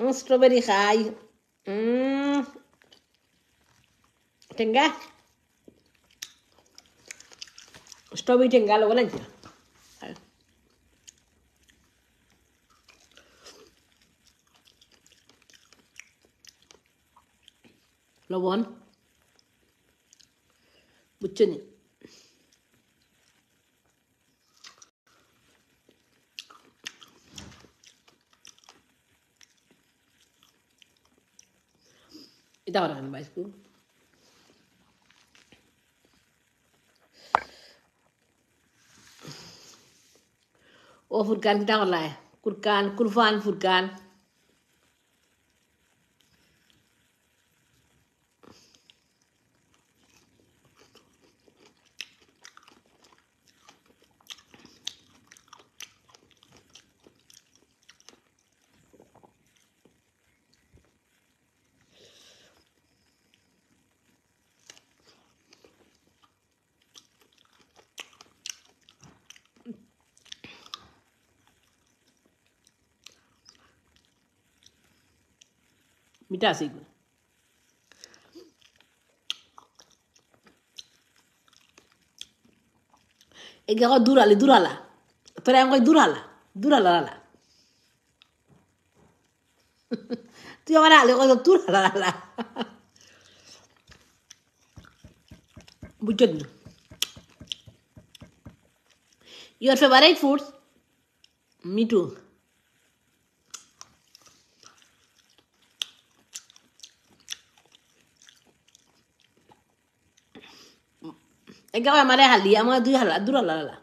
Un strawberry high. Mm. Tenga. Strawberry tenga lo bueno. Lo bueno. Mucho Kita orang yang Oh Furkan kita orang lain. Kurkan, kurvan Furkan. मिठा सीख में एक जगह दूर आले दूर आला তোরা আমি কই দূরালা দূরালা লালা তুই আমার আলে কই দূরালা লালা বুঝছ না your favourite food me too Gawa mare hali ama dui hala dura la la.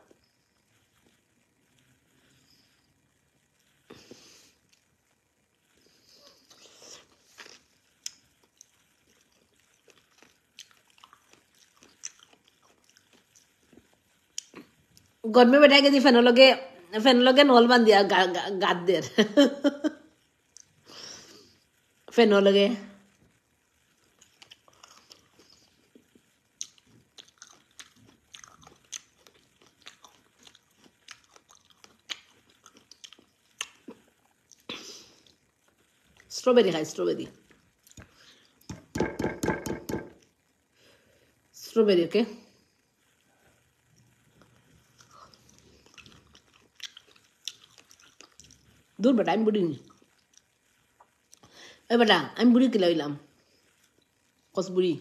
গদ মে বেটাকে দি ফেনলগে ফেনলগে নল বান দিয়া গাদের ফেনলগে স্ট্রবেরি খাই স্ট্রবেরি স্ট্রবেরি ওকে দূর বেটা আমি বুড়ি নি এ বেটা আমি বুড়ি কিলাইলাম কস বুড়ি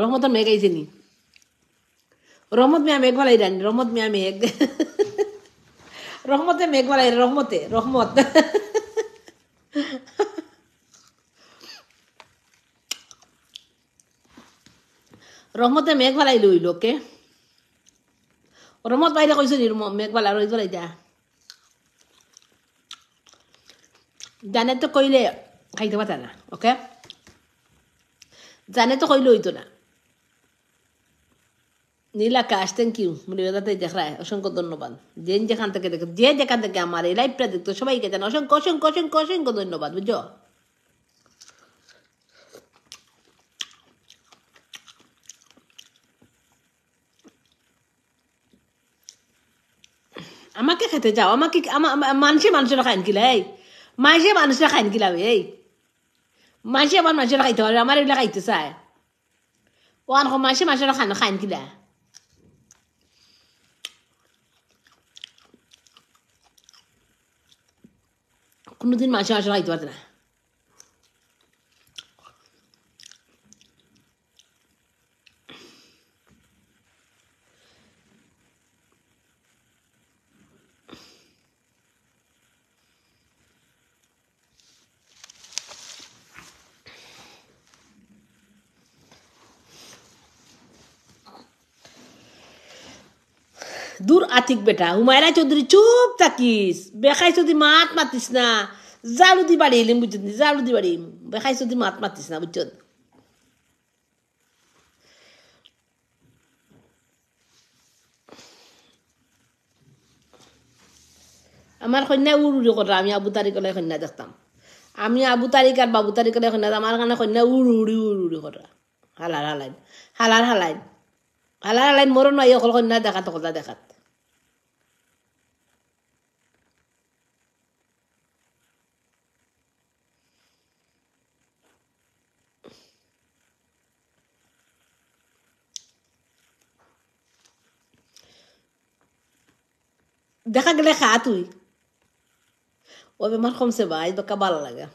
রহমত মেঘ আইসেনি রহমত মিয়া মেঘ বলাই রানি রহমত মিয়া মেঘ রহমতে মেঘ বলাই রহমতে রহমত রহমতে মেঘ বলাই লইল কে রহমত বাইরে কইস নি মেঘ বলা রই বলাই যা জানে তো কইলে খাইতে পারতা না ওকে জানে তো কইলে হইতো না নীলা আকাশ থ্যাংক ইউ মূল্যদাতে দেখায় অসংখ্য ধন্যবাদ যে যেখান থেকে দেখ যে যেখান থেকে আমার এই লাইফটা দেখতো সবাইকে জানো অসংখ্য অসংখ্য অসংখ্য অসংখ্য ধন্যবাদ বুঝছো আমাকে খেতে যাও আমাকে মানুষে মানুষের খাইন কিলা এই মাসে মানুষরা খাইন কিলা এই মাসে আমার মানুষেরা খাইতে হবে আমার এগুলা খাইতে চায় ও আনকো মাসে মানুষেরা খান খাইন কিলা كنا دين ما شاشة رايد ودنا ঠিক বেটা হুমায়রা চৌধুরী চুপ থাকিস বেখাই যদি মাত মাতিস না জালু দি বাড়ি এলিম বুঝছেন জালু দি বাড়ি বেখাই যদি মাত মাতিস না বুঝছেন আমার কন্যা উড়ে করলাম আমি আবু তারিকলে কন্যা দেখতাম আমি আবু তারিখ আর বাবু তারিকলে কন্যা আমার কারণে কন্যা উড় উড়ুড়ি করা হালার হালাইন হালার হালাইন হালার হালাইন মরণ নাই অকল কন্যা দেখাত কথা দেখাত dexagle xaatui woɓe mar xomse baaj ba kabalalaga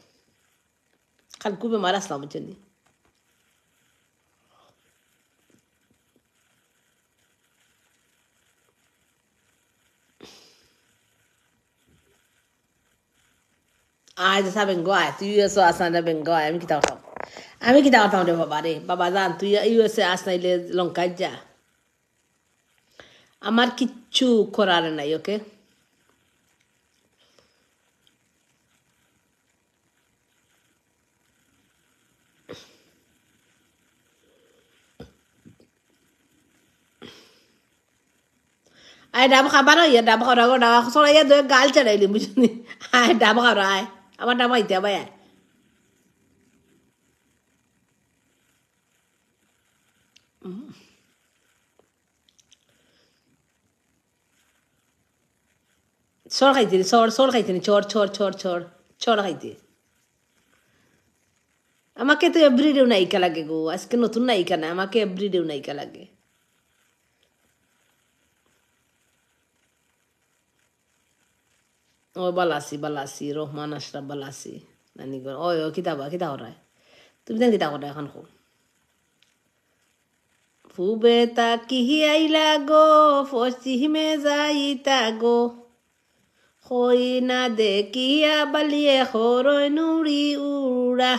xan kuɓe mar aslamu condi aja sa bengoa tu yo so asana bengoa ami kita otam ami kita otam de babare babazan tu yo yo se asna ile lonkaja আমার কিচ্ছু করার নাই okay I ডাব খাবার ইয়ে ডাব খাওয়া ডাবা চড়াইয়া গাল চড়াইলি বুঝলি আয় ডাব খাওয়া আয় আমার ডাবা ইতে বাই আয় চর খাইতে নি চর চর খাইতে নি চর চর চর চর চর খাইতে আমাকে তো এভরিডেও নায়িকা লাগে গো আজকে নতুন নায়িকা না আমাকে এভরিডেও নায়িকা লাগে ও বালাসি বালাসি রহমান আশরাফ বালাসি নানি গো ওই ও কিতাবা কিতা হরায় তুমি দেন কিতা হরায় এখন খুব ফুবে তা কিহি আইলা গো পশ্চিমে যাইতা গো কইনা দেখিয়া বালিয়ে হরয় নুড়ি উড়া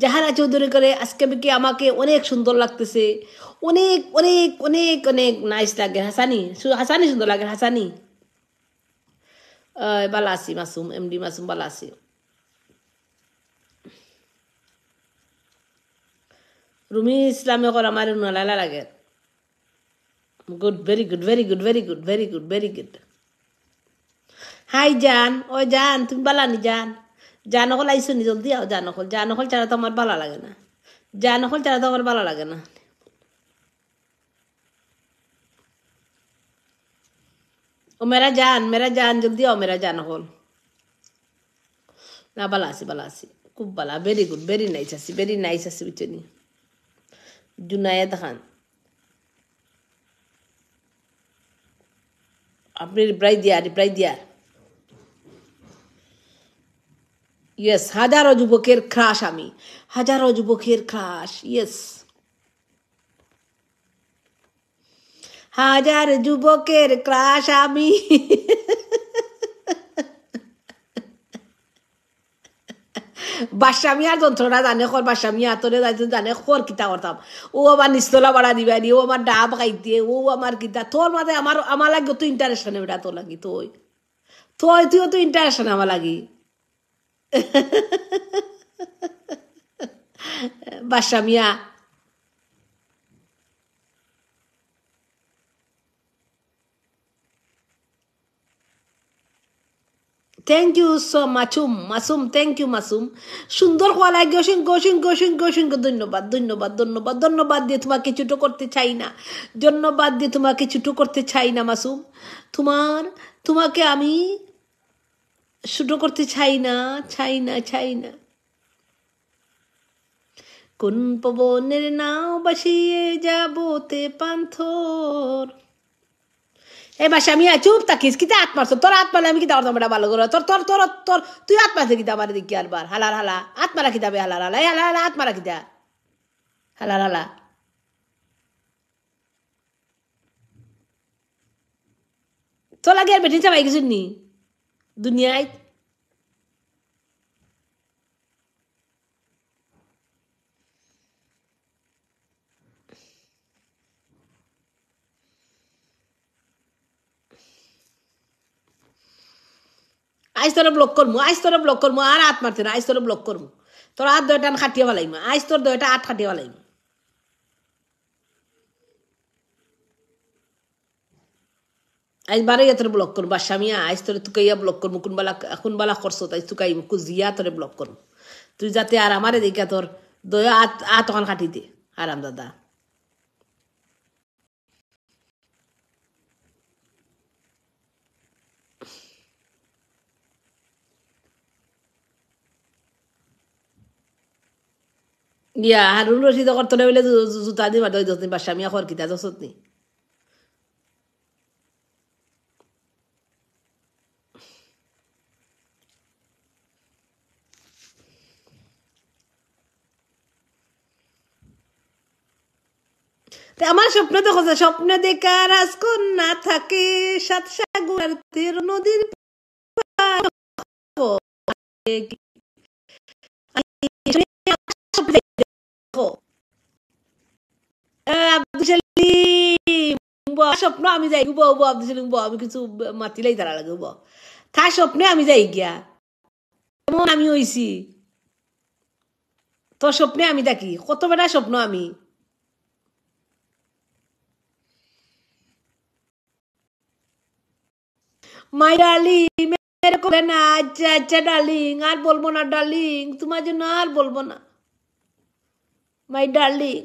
জাহারা চৌধুরী করে আজকে কি আমাকে অনেক সুন্দর লাগতেছে অনেক অনেক অনেক অনেক নাইস লাগে হাসানি হাসানি সুন্দর লাগে হাসানি বালা আছি মাসুম এমডি মাসুম বালা আছি রুমি ইসলামে কর আমার নালালা লাগে good very good very good very good very good very good hi জান ও জান তুমি বালানি জান জান হল আইসো নি জলদি আও জান হল জান হল ছাড়া তো আমার বালা লাগে না জান হল ছাড়া তো আমার বালা লাগে না ও মেরা জান মেরা জান জলদি আও মেরা জান হল না বালা আছি বালা আছি খুব বালা ভেরি গুড ভেরি নাইস আছি ভেরি নাইস আছি বুঝছি জুনায়েদ খান আপনি রিপ্লাই দিয়ার রিপ্লাই দিয়ার ইয়েস হাজারো যুবকের ক্রাশ আমি হাজারো যুবকের ক্রাশ ইয়েস হাজার যুবকের ক্রাশ আমি আর যন্ত্রণা জানে খর বাসামিয়া আতরে যাইতে জানে খর কিতা করতাম ও আমার নিস্তলা বাড়া দিবা নি ও আমার ডাব দিয়ে ও আমার কিতা তোর মাঝে আমার আমার লাগে তো ইন্টারেস্ট নেই বেটা তোর লাগি তোই তোই তুইও তো ইন্টারেস্ট আমার লাগি বাসা মিয়া thank you so Masum Masum thank you Masum সুন্দর হওয়া লাগে অসংখ্য অসংখ্য অসংখ্য অসংখ্য ধন্যবাদ ধন্যবাদ ধন্যবাদ ধন্যবাদ দিয়ে তোমাকে ছোটো করতে চাই না ধন্যবাদ দিয়ে তোমাকে ছোটো করতে চাই না মাসুম তোমার তোমাকে আমি শুটো করতে চাই না চাই না চাই না কোন পবনের নাও বাসিয়ে যাবতে পান্থর এ বাসে আমি চুপ থাকিস কিতা হাত মারছো তোর হাত আমি কিতা অর্ধ ভালো করো তোর তোর তোর তোর তুই আত্মা থেকে কিতা আমার দিকে আরবার হালার হালা আত্মা রাখি কিতা হালার হালা হালা হালা আত্মা রাখি কিতা হালার হালা তোর লাগে আর বেটে চাবাই কিছু নি দুনিয়ায় আইস তোরা ব্লক করবো আইস তোরা ব্লক করবো আর হাত মারতে না আইস তোরা ব্লক করবো তোরা হাত দয়টা খাটিয়ে ফেলাইমা আইস তোর দয়টা আট খাটিয়ে ফেলাইমা আজ বারে ইয়াতরে ব্লক করুন করবা স্বামীয়া আইজ তোরে ইয়া ব্লক করুন মুকুন বালা এখন বালা করছো তাই তুকে মুকু জিয়া তোরে ব্লক করুন তুই যাতে আর আমারে দেখা তোর দয়া আত তখন কাটি দে আরাম দাদা ইয়া হারুন রশিদ করতে বলে জুতা দিবা দই দশ দিন বা স্বামী খর কিতা দশ নি আমার স্বপ্ন তো খোঁজা স্বপ্ন দেখা রাজকন্যা থাকে সাত সাগর তীর নদীর স্বপ্ন আমি যাই বউ বউ আব্দুল সালিম আমি কিছু মাতিলেই তারা লাগে বউ তার স্বপ্নে আমি যাই গিয়া কেমন আমি হইছি তোর স্বপ্নে আমি থাকি কত বেটা স্বপ্ন আমি মাই মেরে করে না আচ্ছা আচ্ছা ডার্লিং আর বলবো না ডার্লিং তোমার জন্য আর বলবো না মাই ডার্লিং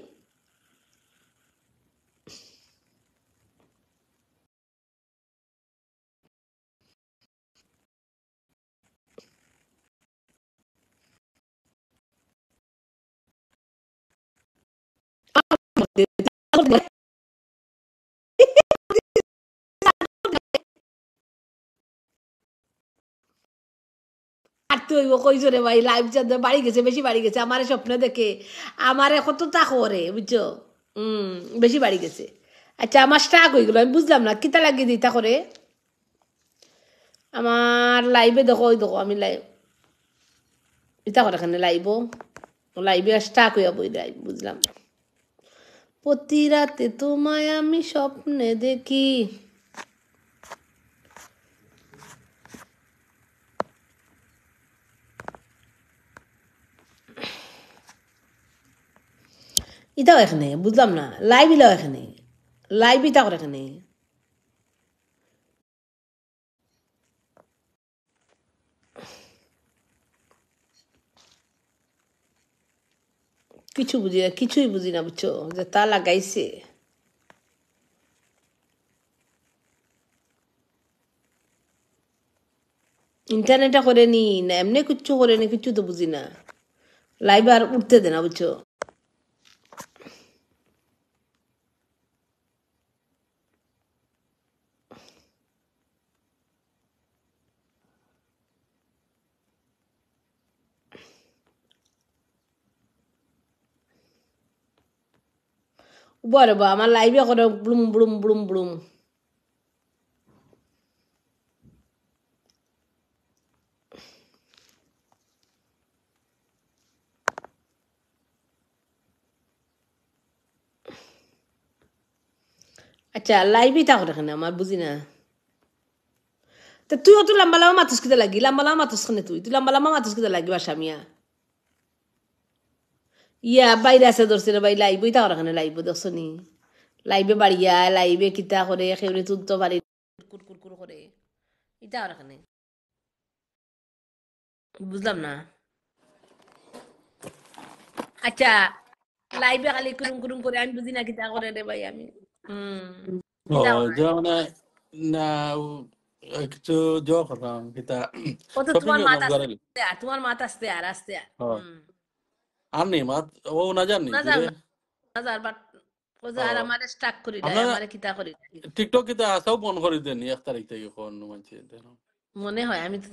থাকতে হইব জোরে ভাই লাইফ যা বাড়ি গেছে বেশি বাড়ি গেছে আমার স্বপ্ন দেখে আমারে তো তা করে বুঝছো হুম বেশি বাড়ি গেছে আচ্ছা আমার স্টাক হয়ে গেলো আমি বুঝলাম না কিতা লাগিয়ে দিই তা করে আমার লাইভে দেখো ওই দেখো আমি লাইভ ইতা করে এখানে লাইভ লাইভে স্টাক হয়ে যাবো লাইভ বুঝলাম প্রতি রাতে তোমায় আমি স্বপ্নে দেখি এটাও এখানে বুঝলাম না লাইভ ইলাও এখানে লাইভ ইটাও এখানে কিছু বুঝি না কিছুই বুঝি না বুঝছো যে তা লাগাইছে ইন্টারনেটটা করে নি না এমনি কিচ্ছু করে নি কিচ্ছু তো বুঝি না লাইভ আর উঠতে দে না বুঝছো bore bo amal lay aku xodo blum blum blum blum acha lay bi taxu rek ma buzina te tuyo tu lambala ma tuskida lagi lamba lambala ma tuskhne tu lama tuskida la ইয়া বাইরে আছে ধরছে না ভাই লাইবই ইতা ওরা লাইব দেখছো লাইবে বাড়িয়া লাইবে কিতা করে সেউরে তুলতে পারি কুরকুর কুর করে ইতা ওরা কেন বুঝলাম না আচ্ছা লাইবে খালি কুরুম কুরুম করে আমি বুঝি না কিতা করে রে ভাই আমি মানে, না একটু জো করলাম কিতা তোমার মাথা তোমার আর আসতে আর আসতে আর আনি মাত ও না জানি না জান না জান বাট ও যার আমারে স্টাক দেনি এক তারিখ থেকে কোন মনে হয় আমি তো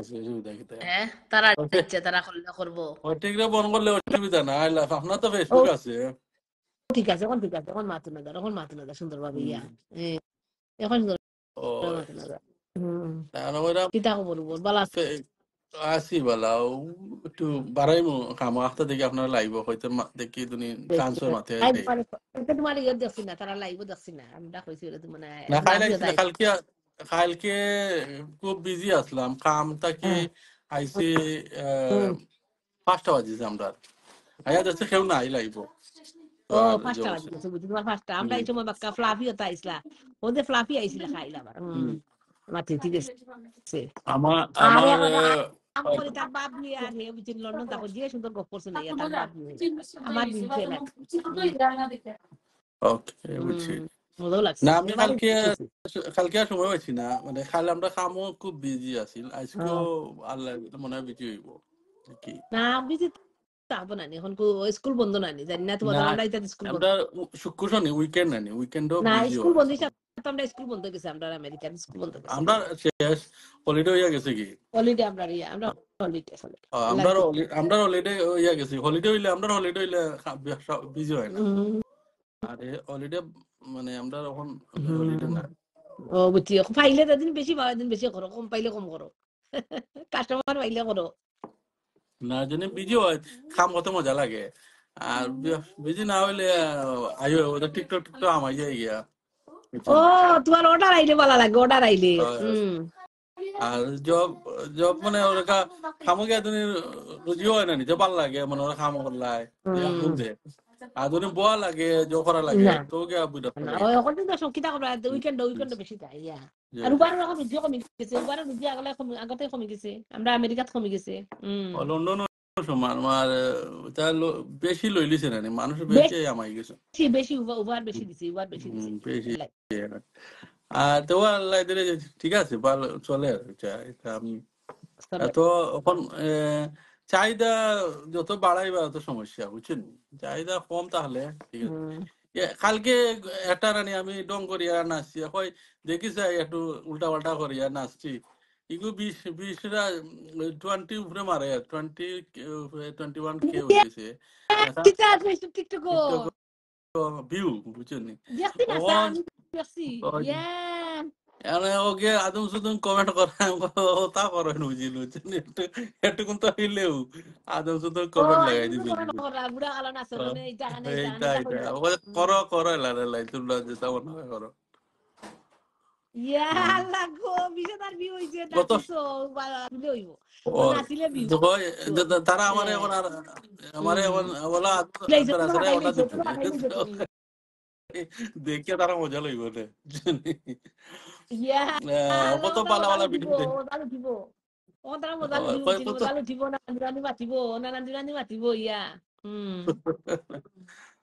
আছে সুবিধা তারা দিচ্ছে তারা হল্লা করবো অসুবিধা না আপনার তো আছে ঠিক আছে এখন ঠিক আছে এখন মাতুন না এখন মাতুন না সুন্দর ভাবে ইয়া এখন সুন্দর মাতুন না হুম কিতা আছি বালাও একটু বাড়াই কামো আখতা দেখি আপনার লাইভ হয়তো দেখি তুমি ট্রান্সফার মাঠে তোমার ইয়ে দেখছি না তারা লাইভ দেখছি না আমরা কইছি মানে না কালকে কালকে খুব বিজি আসলাম কাম তাকে আইসি পাঁচটা বাজিছে আমরা আয়া দেখছি কেউ নাই লাইভ ও পাঁচটা বাজিছে বুঝি তোমার পাঁচটা আমরা এই সময় বাক্কা ফ্লাফি হতে আইসলা ওদের ফ্লাফি আইসিলা খাইলা আমার আমার আচ্ছা। সময় মানে আমরা খামো খুব বিজি আছিল আল্লাহ মনে হয় বিজি হইব না বিজি তাহব নানি স্কুল বন্ধ নানি জানি না তোমার স্কুল শুক্র শনি উইকেন্ড নানি উইকেন্ড না স্কুল বন্ধ আমরা স্কুল বন্ধ গেছি আমরা আমেরিকান স্কুল বন্ধ গেছি আমরা শেষ হলিডে হইয়া গেছে কি হলিডে আমরা ইয়া আমরা হলিডে হ্যাঁ। আমরা আমরা হলিডে হইয়া গেছি হলিডে হইলে আমরা হলিডে হইলে বিজি হয় না আরে হলিডে মানে আমরা এখন হলিডে না ও বুঝছি পাইলে দিন বেশি পাওয়া দিন বেশি করো কম পাইলে কম করো কাস্টমার পাইলে করো না জেনে বিজি হয় কাম কত মজা লাগে আর বিজি না হইলে আইও টিকটক টিকটক আমাই যায় গিয়া ও হ্যাঁ। তোমার অর্ডার আইলে বলা লাগে অর্ডার আইলে হ্যাঁ। আর জব জব মানে ওরা ভাল লাগে মানে ওরা খামো করলাই আধুনিক বোয়া লাগে জব করা লাগে তো কে বুঝা ওখানে তো সংকিতা করা উইকেন্ড উইকেন্ড বেশি যায় ইয়া আর উবারের আগতে কমে গেছে আমরা আমেরিকাত কমে গেছে লন্ডন ঠিক আছে চলে তো এখন চাহিদা যত বাড়াইবা তো সমস্যা বুঝছেন চাহিদা কম তাহলে ঠিক আছে কালকে একটা রানি আমি ডং করিয়া নাচছি হয় দেখিস একটু উল্টা পাল্টা করিয়া নাচছি এগুলো বিশ বিশরা টোয়েন্টি উপরে মারে টোয়েন্টি টোয়েন্টি ওয়ান কে হয়েছে ভিউ বুঝছেন আদম সুদম কমেন্ট করা তা করে বুঝিল একটু একটু আদম সুদম কমেন্ট লাগাই দিল এইটা কর তারা হ্যাঁ। আমার এখন আর আমার এখন বলা দেখে তারা মজা লইব কত পালা পালা তারা মজা লুঠিব না নানি মাতিব না নানি মাতিব ইয়া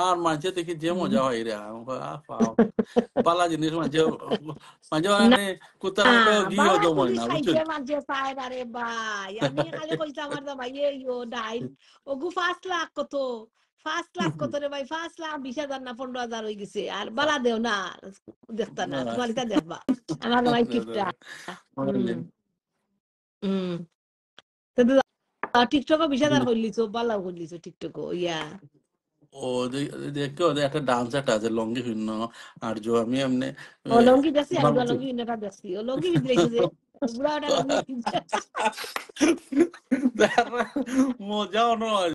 আর মাঝে দেখি যে মজা হয় রে পালা জিনিস মাঝে মাঝে মানে কুতার গিয়ে জমা না মাঝে পায় রে ভাই আমি খালি কইতাম আমার ভাই এই ও ডাইল ও গু ফার্স্ট লাখ কত ফার্স্ট লাখ কত রে ভাই ফার্স্ট লাখ বিশ হাজার না পনেরো হাজার হয়ে গেছে আর বালা দেও না দেখতা না তোমারটা দেখবা আমার ভাই কিপটা হুম টিকটকও বিশ হাজার করলিছো বালা করলিছো টিকটকও ইয়া ও দেখো একটা ডান্স একটা আছে লঙ্গি শূন্য আর জো আমি এমনি লঙ্গি দেখছি আমি লঙ্গি শূন্যটা দেখছি ও লঙ্গি দেখছি যে মজা নয়